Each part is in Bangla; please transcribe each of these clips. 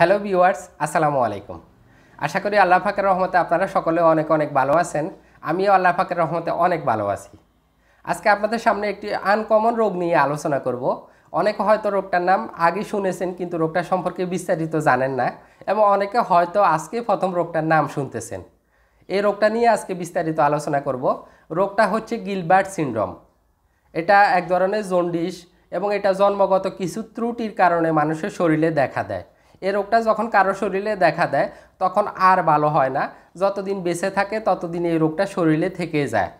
হ্যালো ভিওয়ার্স আসসালামু আলাইকুম আশা করি আল্লাহ ফাকের রহমতে আপনারা সকলে অনেক অনেক ভালো আছেন আমিও আল্লাহ ফাকের রহমতে অনেক ভালো আছি আজকে আপনাদের সামনে একটি আনকমন রোগ নিয়ে আলোচনা করব অনেকে হয়তো রোগটার নাম আগে শুনেছেন কিন্তু রোগটা সম্পর্কে বিস্তারিত জানেন না এবং অনেকে হয়তো আজকে প্রথম রোগটার নাম শুনতেছেন এই রোগটা নিয়ে আজকে বিস্তারিত আলোচনা করব রোগটা হচ্ছে গিলবার্ট সিন্ড্রম এটা এক ধরনের জন্ডিস এবং এটা জন্মগত কিছু ত্রুটির কারণে মানুষের শরীরে দেখা দেয় এ রোগটা যখন কারো শরীরে দেখা দেয় তখন আর ভালো হয় না যতদিন বেঁচে থাকে ততদিন এই রোগটা শরীরে থেকে যায়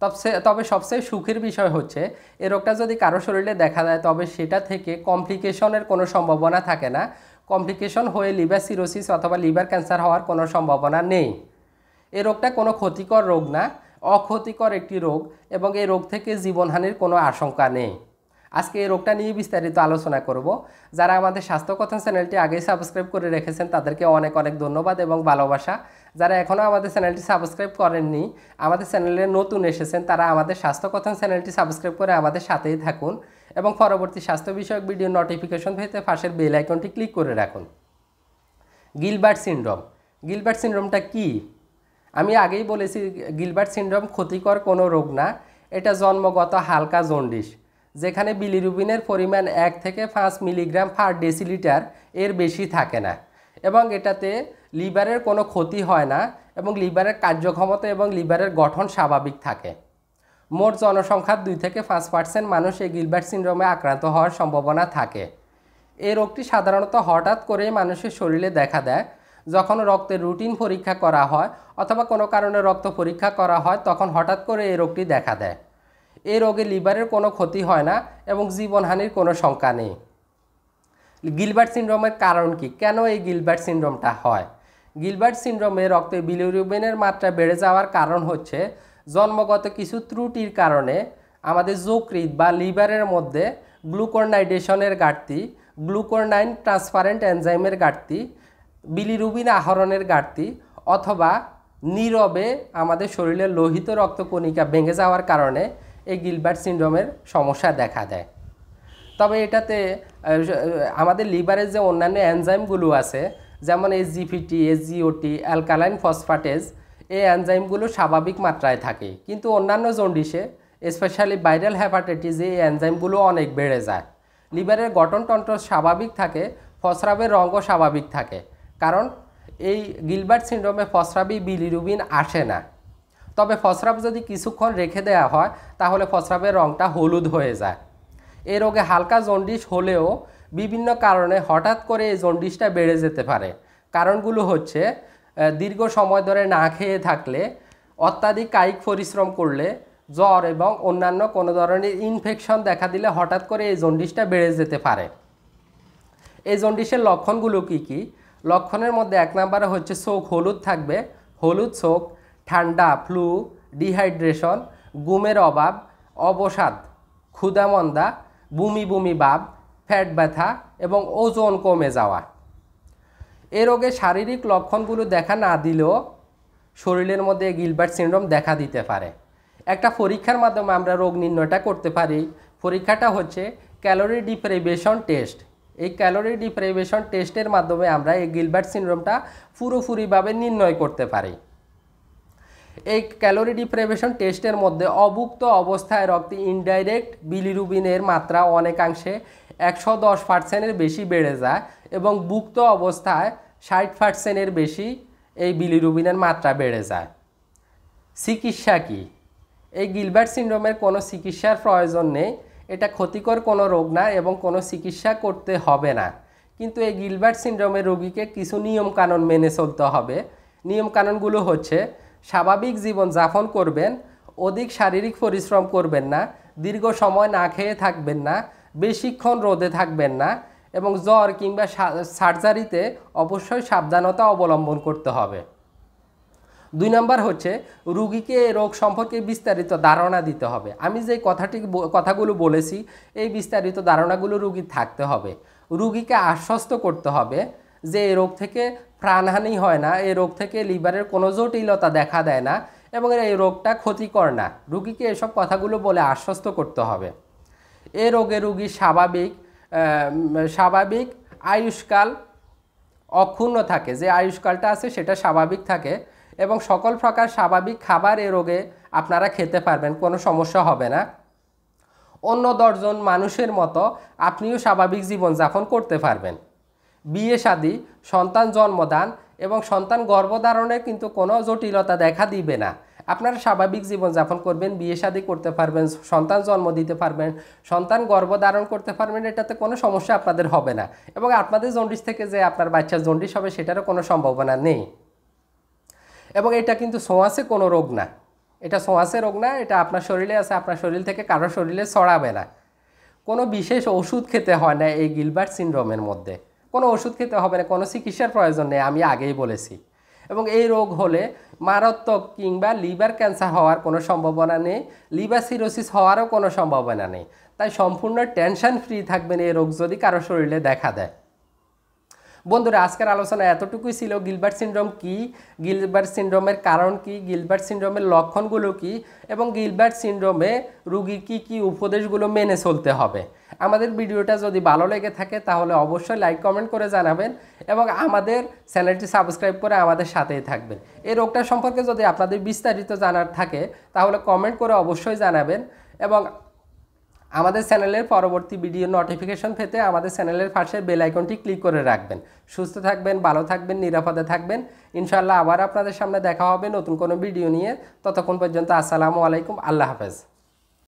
তবে তবে সবচেয়ে সুখের বিষয় হচ্ছে এ রোগটা যদি কারো শরীরে দেখা দেয় তবে সেটা থেকে কমপ্লিকেশনের কোনো সম্ভাবনা থাকে না কমপ্লিকেশন হয়ে লিভার সিরোসিস অথবা লিভার ক্যান্সার হওয়ার কোনো সম্ভাবনা নেই এ রোগটা কোনো ক্ষতিকর রোগ না অক্ষতিকর একটি রোগ এবং এই রোগ থেকে জীবনহানির কোনো আশঙ্কা নেই আজকে এই রোগটা নিয়ে বিস্তারিত আলোচনা করব যারা আমাদের স্বাস্থ্য কথন চ্যানেলটি আগেই সাবস্ক্রাইব করে রেখেছেন তাদেরকে অনেক অনেক ধন্যবাদ এবং ভালোবাসা যারা এখনও আমাদের চ্যানেলটি সাবস্ক্রাইব করেননি আমাদের চ্যানেলে নতুন এসেছেন তারা আমাদের স্বাস্থ্য কথন চ্যানেলটি সাবস্ক্রাইব করে আমাদের সাথেই থাকুন এবং পরবর্তী স্বাস্থ্য বিষয়ক ভিডিও নোটিফিকেশন পেতে পাশের বেল আইকনটি ক্লিক করে রাখুন গিলবার্ট সিন্ড্রোম গিলবার্ট সিন্ড্রোমটা কি আমি আগেই বলেছি গিলবার্ট সিন্ড্রোম ক্ষতিকর কোনো রোগ না এটা জন্মগত হালকা জন্ডিস যেখানে বিলিরুবিনের পরিমাণ এক থেকে পাঁচ মিলিগ্রাম পার ডেসিলিটার এর বেশি থাকে না এবং এটাতে লিভারের কোনো ক্ষতি হয় না এবং লিভারের কার্যক্ষমতা এবং লিভারের গঠন স্বাভাবিক থাকে মোট জনসংখ্যার দুই থেকে পাঁচ পার্সেন্ট মানুষ এই গিলবার্ট সিন্ড্রোমে আক্রান্ত হওয়ার সম্ভাবনা থাকে এই রোগটি সাধারণত হঠাৎ করে মানুষের শরীরে দেখা দেয় যখন রক্তের রুটিন পরীক্ষা করা হয় অথবা কোনো কারণে রক্ত পরীক্ষা করা হয় তখন হঠাৎ করে এই রোগটি দেখা দেয় এই রোগে লিভারের কোনো ক্ষতি হয় না এবং জীবনহানির কোনো শঙ্কা নেই গিলবার্ট সিন্ড্রোমের কারণ কি কেন এই গিলবার্ট সিন্ড্রোমটা হয় গিলবার্ট সিন্ড্রোমে রক্তে বিলিরুবিনের মাত্রা বেড়ে যাওয়ার কারণ হচ্ছে জন্মগত কিছু ত্রুটির কারণে আমাদের যকৃত বা লিভারের মধ্যে গ্লুকোনাইডেশনের ঘাটতি গ্লুকোনাইন ট্রান্সপারেন্ট এনজাইমের ঘাটতি বিলিরুবিন আহরণের ঘাটতি অথবা নীরবে আমাদের শরীরের লোহিত রক্তকণিকা ভেঙে যাওয়ার কারণে এই গিলবার্ট সিন্ড্রোমের সমস্যা দেখা দেয় তবে এটাতে আমাদের লিভারের যে অন্যান্য অ্যানজাইমগুলো আছে যেমন এসজিপিটি এসজিওটি অ্যালকালাইন ফসফাটেজ এই অ্যানজাইমগুলো স্বাভাবিক মাত্রায় থাকে কিন্তু অন্যান্য জন্ডিসে স্পেশালি ভাইরাল হ্যাপাটাইটিস এই অ্যানজাইমগুলো অনেক বেড়ে যায় লিভারের গঠনতন্ত্র স্বাভাবিক থাকে ফসরাবের রঙও স্বাভাবিক থাকে কারণ এই গিলবার্ট সিন্ড্রোমে ফসরাবি বিলিরুবিন আসে না তবে ফসরাপ যদি কিছুক্ষণ রেখে দেওয়া হয় তাহলে ফসরাপের রঙটা হলুদ হয়ে যায় এই রোগে হালকা জন্ডিস হলেও বিভিন্ন কারণে হঠাৎ করে এই জন্ডিসটা বেড়ে যেতে পারে কারণগুলো হচ্ছে দীর্ঘ সময় ধরে না খেয়ে থাকলে অত্যাধিক কায়িক পরিশ্রম করলে জ্বর এবং অন্যান্য কোনো ধরনের ইনফেকশন দেখা দিলে হঠাৎ করে এই জন্ডিসটা বেড়ে যেতে পারে এই জন্ডিসের লক্ষণগুলো কি কি লক্ষণের মধ্যে এক নম্বরে হচ্ছে চোখ হলুদ থাকবে হলুদ চোখ ঠান্ডা ফ্লু ডিহাইড্রেশন গুমের অভাব অবসাদ ক্ষুদামন্দা বুমি বুমি ভাব ফ্যাট ব্যথা এবং ওজন কমে যাওয়া এ রোগে শারীরিক লক্ষণগুলো দেখা না দিলেও শরীরের মধ্যে গিলবার্ট সিন্ড্রোম দেখা দিতে পারে একটা পরীক্ষার মাধ্যমে আমরা রোগ নির্ণয়টা করতে পারি পরীক্ষাটা হচ্ছে ক্যালোরি ডিপ্রাইভেশন টেস্ট এই ক্যালোরি ডিপ্রাইভেশন টেস্টের মাধ্যমে আমরা এই গিলবার্ট সিন্ড্রোমটা পুরোপুরিভাবে নির্ণয় করতে পারি এই ক্যালোরি ডিপ্রেভেশন টেস্টের মধ্যে অভুক্ত অবস্থায় রক্তে ইনডাইরেক্ট বিলিরুবিনের মাত্রা অনেকাংশে একশো দশ পার্সেন্টের বেশি বেড়ে যায় এবং ভুক্ত অবস্থায় ষাট পার্সেন্টের বেশি এই বিলিরুবিনের মাত্রা বেড়ে যায় চিকিৎসা কি এই গিলবার্ট সিন্ড্রোমের কোনো চিকিৎসার প্রয়োজন নেই এটা ক্ষতিকর কোনো রোগ না এবং কোনো চিকিৎসা করতে হবে না কিন্তু এই গিলবার্ট সিন্ড্রোমের রোগীকে কিছু নিয়মকানুন মেনে চলতে হবে নিয়মকানুনগুলো হচ্ছে স্বাভাবিক জীবন যাপন করবেন অধিক শারীরিক পরিশ্রম করবেন না দীর্ঘ সময় না খেয়ে থাকবেন না বেশিক্ষণ রোদে থাকবেন না এবং জ্বর কিংবা সার্জারিতে অবশ্যই সাবধানতা অবলম্বন করতে হবে দুই নম্বর হচ্ছে রুগীকে রোগ সম্পর্কে বিস্তারিত ধারণা দিতে হবে আমি যে কথাটি কথাগুলো বলেছি এই বিস্তারিত ধারণাগুলো রুগীর থাকতে হবে রুগীকে আশ্বস্ত করতে হবে যে এই রোগ থেকে প্রাণহানি হয় না এই রোগ থেকে লিভারের কোনো জটিলতা দেখা দেয় না এবং এই রোগটা ক্ষতিকর না রুগীকে এসব কথাগুলো বলে আশ্বস্ত করতে হবে এ রোগে রুগী স্বাভাবিক স্বাভাবিক আয়ুষ্কাল অক্ষুণ্ণ থাকে যে আয়ুষ্কালটা আছে সেটা স্বাভাবিক থাকে এবং সকল প্রকার স্বাভাবিক খাবার এ রোগে আপনারা খেতে পারবেন কোনো সমস্যা হবে না অন্য দশজন মানুষের মতো আপনিও স্বাভাবিক জীবনযাপন করতে পারবেন বিয়ে শাদী সন্তান জন্মদান এবং সন্তান গর্ভধারণে কিন্তু কোনো জটিলতা দেখা দিবে না আপনারা স্বাভাবিক জীবনযাপন করবেন বিয়ে শাদী করতে পারবেন সন্তান জন্ম দিতে পারবেন সন্তান গর্ভধারণ করতে পারবেন এটাতে কোনো সমস্যা আপনাদের হবে না এবং আপনাদের জন্ডিস থেকে যে আপনার বাচ্চার জন্ডিস হবে সেটারও কোনো সম্ভাবনা নেই এবং এটা কিন্তু সোঁয়াশে কোনো রোগ না এটা সোঁয়াশে রোগ না এটা আপনার শরীরে আছে আপনার শরীর থেকে কারো শরীরে ছড়াবে না কোনো বিশেষ ওষুধ খেতে হয় না এই গিলবার্ট সিনড্রোমের মধ্যে কোনো ওষুধ খেতে হবে না কোনো চিকিৎসার প্রয়োজন নেই আমি আগেই বলেছি এবং এই রোগ হলে মারাত্মক কিংবা লিভার ক্যান্সার হওয়ার কোনো সম্ভাবনা নেই লিভার সিরোসিস হওয়ারও কোনো সম্ভাবনা নেই তাই সম্পূর্ণ টেনশন ফ্রি থাকবেন এই রোগ যদি কারো শরীরে দেখা দেয় বন্ধুরা আজকের আলোচনা এতটুকুই ছিল গিলবার্ট সিন্ড্রোম কি গিলবার্ট সিন্ড্রোমের কারণ কি গিলবার্ট সিন্ড্রোমের লক্ষণগুলো কি এবং গিলবার্ট সিন্ড্রোমে রুগী কি কি উপদেশগুলো মেনে চলতে হবে আমাদের ভিডিওটা যদি ভালো লেগে থাকে তাহলে অবশ্যই লাইক কমেন্ট করে জানাবেন এবং আমাদের চ্যানেলটি সাবস্ক্রাইব করে আমাদের সাথেই থাকবেন এই রোগটা সম্পর্কে যদি আপনাদের বিস্তারিত জানার থাকে তাহলে কমেন্ট করে অবশ্যই জানাবেন এবং আমাদের চ্যানেলের পরবর্তী ভিডিও নোটিফিকেশন পেতে আমাদের চ্যানেলের পাশে বেল আইকনটি ক্লিক করে রাখবেন সুস্থ থাকবেন ভালো থাকবেন নিরাপদে থাকবেন ইনশাল্লাহ আবার আপনাদের সামনে দেখা হবে নতুন কোনো ভিডিও নিয়ে ততক্ষণ পর্যন্ত আসসালামু আলাইকুম আল্লাহ হাফেজ